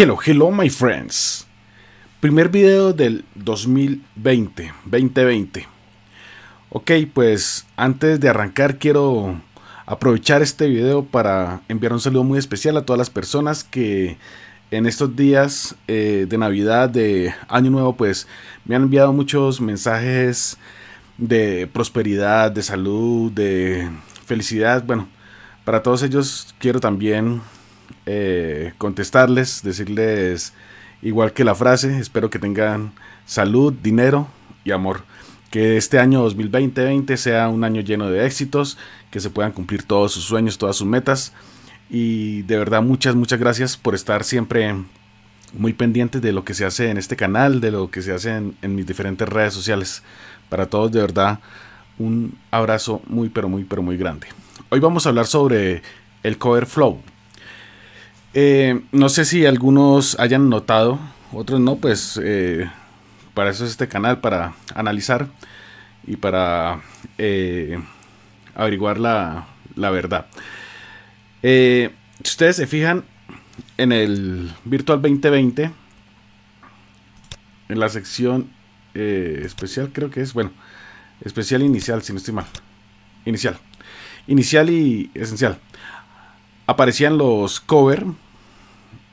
Hello, hello my friends. Primer video del 2020, 2020. Ok, pues antes de arrancar quiero aprovechar este video para enviar un saludo muy especial a todas las personas que en estos días eh, de Navidad, de Año Nuevo, pues me han enviado muchos mensajes de prosperidad, de salud, de felicidad. Bueno, para todos ellos quiero también eh, contestarles, decirles igual que la frase, espero que tengan salud, dinero y amor. Que este año 2020 sea un año lleno de éxitos, que se puedan cumplir todos sus sueños, todas sus metas. Y de verdad muchas, muchas gracias por estar siempre muy pendientes de lo que se hace en este canal, de lo que se hace en, en mis diferentes redes sociales. Para todos de verdad un abrazo muy, pero muy, pero muy grande. Hoy vamos a hablar sobre el cover flow. Eh, no sé si algunos hayan notado, otros no, pues eh, para eso es este canal, para analizar y para eh, averiguar la, la verdad. si ustedes se fijan en el Virtual 2020, en la sección especial creo que es, bueno, especial inicial, si no estoy mal. Inicial. Inicial y esencial aparecían los cover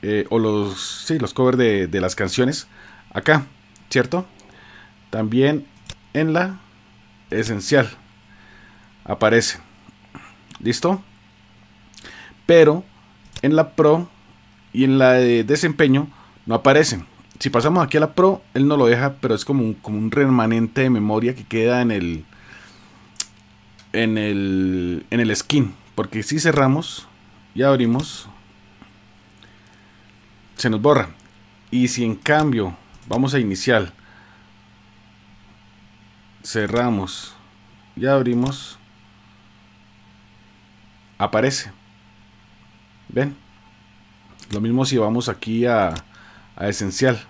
eh, o los, sí, los covers de, las canciones acá, ¿cierto? También en la esencial aparece, ¿listo? Pero en la pro y en la de desempeño no aparecen. Si pasamos aquí a la pro, él no lo deja, pero es como un, como un remanente de memoria que queda en el, en el, en el skin. Porque si cerramos y abrimos, se nos borra. Y si en cambio vamos a inicial, cerramos y abrimos, aparece. ¿Ven? Lo mismo si vamos aquí a, esencial.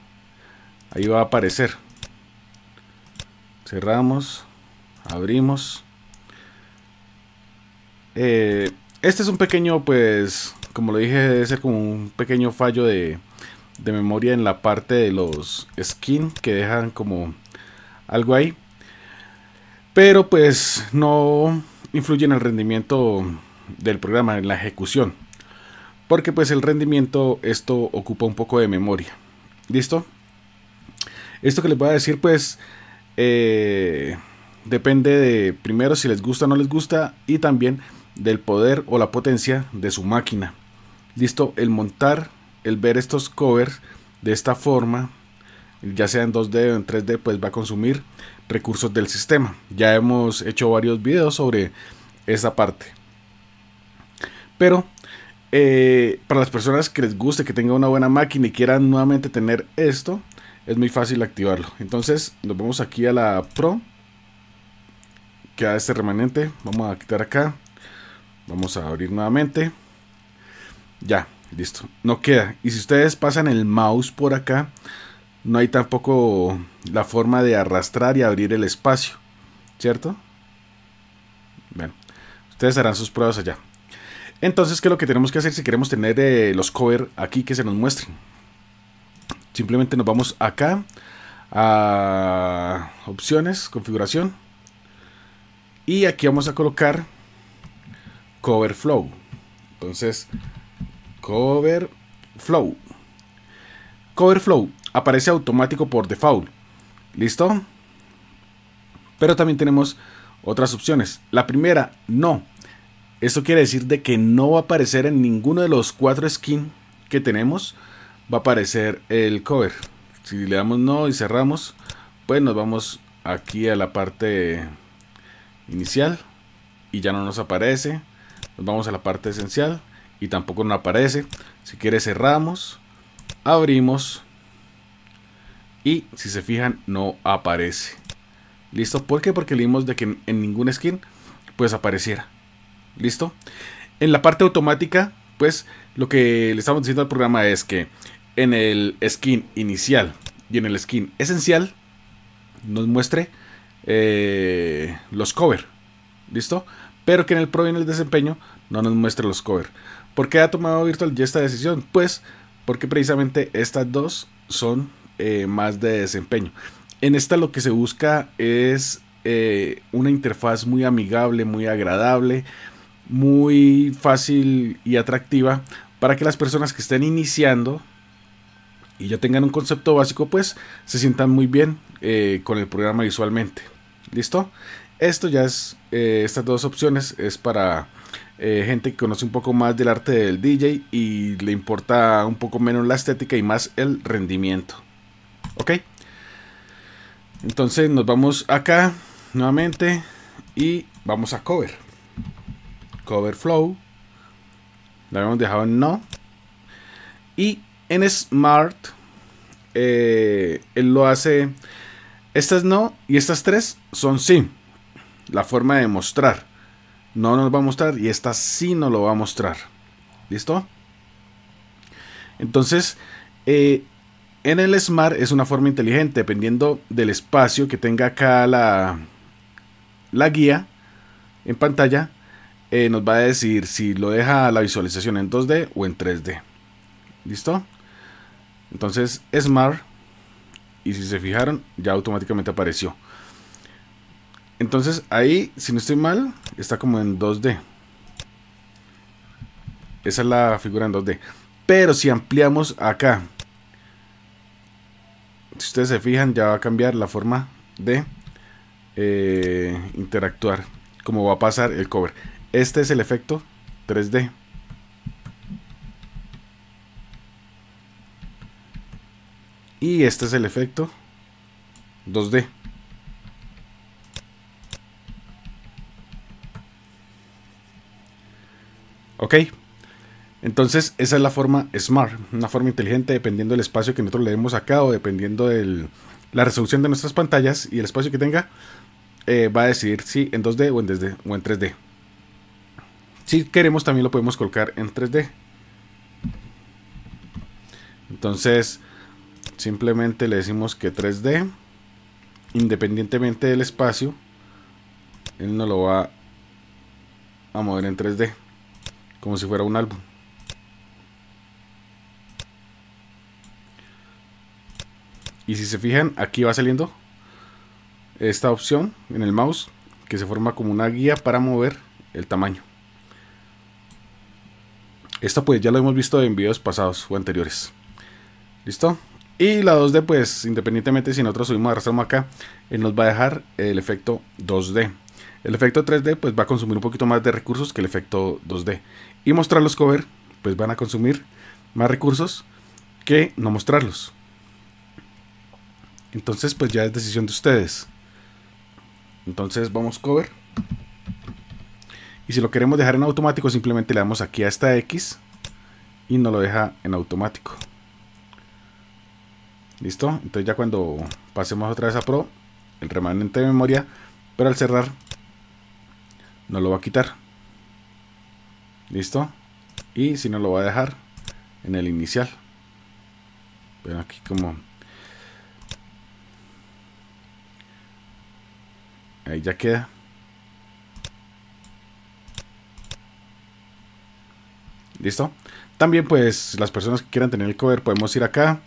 Ahí va a aparecer. Cerramos, abrimos. Eh, este es un pequeño pues como lo dije, debe ser como un pequeño fallo de, memoria en la parte de los skins que dejan como algo ahí. Pero pues no influye en el rendimiento del programa, en la ejecución. Porque pues el rendimiento, esto ocupa un poco de memoria. ¿Listo? Esto que les voy a decir pues eh, depende de primero si les gusta o no les gusta y también del poder o la potencia de su máquina. Listo, el montar, el ver estos covers de esta forma, ya sea en 2D o en 3D, pues va a consumir recursos del sistema. Ya hemos hecho varios videos sobre esa parte. Pero eh, para las personas que les guste, que tengan una buena máquina y quieran nuevamente tener esto, es muy fácil activarlo. Entonces nos vamos aquí a la Pro. Queda este remanente. Vamos a quitar acá. Vamos a abrir nuevamente. Ya, listo. No queda. Y si ustedes pasan el mouse por acá, no hay tampoco la forma de arrastrar y abrir el espacio. ¿Cierto? Bueno, ustedes harán sus pruebas allá. Entonces, ¿qué es lo que tenemos que hacer si queremos tener eh, los cover aquí que se nos muestren? Simplemente nos vamos acá a opciones, configuración. Y aquí vamos a colocar cover flow. Entonces, Cover Flow. Cover Flow aparece automático por default. ¿Listo? Pero también tenemos otras opciones. La primera, no. Esto quiere decir de que no va a aparecer en ninguno de los cuatro skins que tenemos. Va a aparecer el cover. Si le damos no y cerramos, pues nos vamos aquí a la parte inicial y ya no nos aparece. Nos vamos a la parte esencial y tampoco no aparece. Si quiere cerramos, abrimos y si se fijan no aparece. ¿Listo? ¿Por qué? Porque leímos de que en ningún skin pues apareciera. ¿Listo? En la parte automática pues lo que le estamos diciendo al programa es que en el skin inicial y en el skin esencial nos muestre eh, los cover. ¿Listo? Pero que en el pro y en el desempeño no nos muestre los cover. ¿Por qué ha tomado Virtual esta decisión? Pues porque precisamente estas dos son eh, más de desempeño. En esta lo que se busca es eh, una interfaz muy amigable, muy agradable, muy fácil y atractiva para que las personas que estén iniciando y ya tengan un concepto básico, pues se sientan muy bien eh, con el programa visualmente. ¿Listo? Esto ya es, estas dos opciones es para eh, gente que conoce un poco más del arte del DJ y le importa un poco menos la estética y más el rendimiento. ¿Ok? Entonces nos vamos acá nuevamente y vamos a cover. Cover flow. La habíamos dejado en no. Y en smart, eh, él lo hace. Estas no y estas tres son sí. La forma de mostrar no nos va a mostrar y esta sí nos lo va a mostrar. ¿Listo? Entonces, eh, en el Smart es una forma inteligente, dependiendo del espacio que tenga acá la, la guía en pantalla, eh, nos va a decir si lo deja la visualización en 2D o en 3D. ¿Listo? Entonces, Smart, y si se fijaron, ya automáticamente apareció. Entonces ahí, si no estoy mal, está como en 2D. Esa es la figura en 2D. Pero si ampliamos acá, si ustedes se fijan, ya va a cambiar la forma de eh, interactuar, como va a pasar el cover. Este es el efecto 3D. Y este es el efecto 2D. Ok. Entonces, esa es la forma smart, una forma inteligente dependiendo del espacio que nosotros le demos acá o dependiendo de la resolución de nuestras pantallas y el espacio que tenga, eh, va a decidir si en 2D o en, 3D, o en 3D. Si queremos también lo podemos colocar en 3D. Entonces, simplemente le decimos que 3D, independientemente del espacio, él no lo va a mover en 3D como si fuera un álbum. Y si se fijan, aquí va saliendo esta opción en el mouse que se forma como una guía para mover el tamaño. esto pues ya lo hemos visto en videos pasados o anteriores. ¿Listo? Y la 2D pues independientemente si nosotros subimos arrastramos acá, él eh, nos va a dejar el efecto 2D. El efecto 3D pues va a consumir un poquito más de recursos que el efecto 2D. Y mostrar los cover pues van a consumir más recursos que no mostrarlos. Entonces pues ya es decisión de ustedes. Entonces vamos cover. Y si lo queremos dejar en automático simplemente le damos aquí a esta X y nos lo deja en automático. ¿Listo? Entonces ya cuando pasemos otra vez a Pro, el remanente de memoria, pero al cerrar no lo va a quitar. ¿Listo? Y si no lo va a dejar en el inicial. Pero aquí como... Ahí ya queda. ¿Listo? También pues las personas que quieran tener el cover podemos ir acá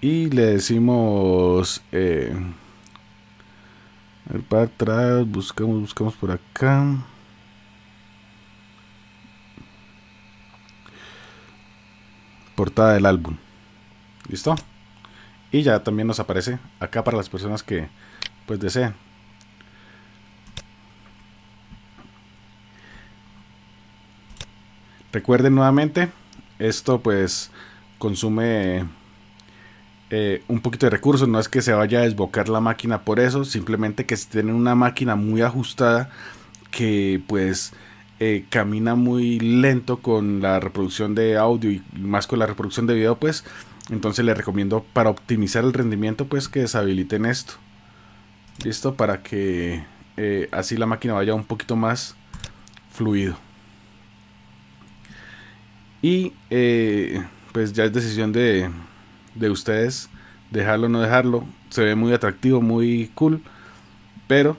y le decimos... Eh, para atrás, buscamos, buscamos por acá. portada del álbum. ¿Listo? Y ya también nos aparece acá para las personas que pues deseen. Recuerden nuevamente, esto pues consume eh, un poquito de recursos, no es que se vaya a desbocar la máquina por eso, simplemente que si tienen una máquina muy ajustada que pues eh, camina muy lento con la reproducción de audio y más con la reproducción de video, pues entonces les recomiendo para optimizar el rendimiento, pues que deshabiliten esto. Listo, para que eh, así la máquina vaya un poquito más fluido. Y eh, pues ya es decisión de, de ustedes dejarlo o no dejarlo. Se ve muy atractivo, muy cool. Pero,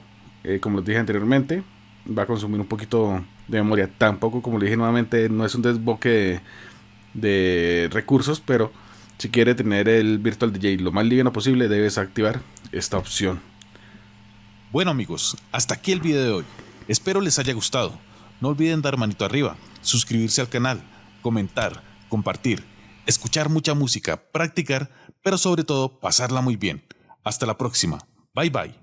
como les dije anteriormente, va a consumir un poquito de memoria. Tampoco, como le dije nuevamente, no es un desboque de, recursos, pero si quiere tener el Virtual DJ lo más liviano posible, debes activar esta opción. Bueno amigos, hasta aquí el video de hoy. Espero les haya gustado. No olviden dar manito arriba, suscribirse al canal, comentar, compartir, escuchar mucha música, practicar, pero sobre todo pasarla muy bien. Hasta la próxima. Bye bye.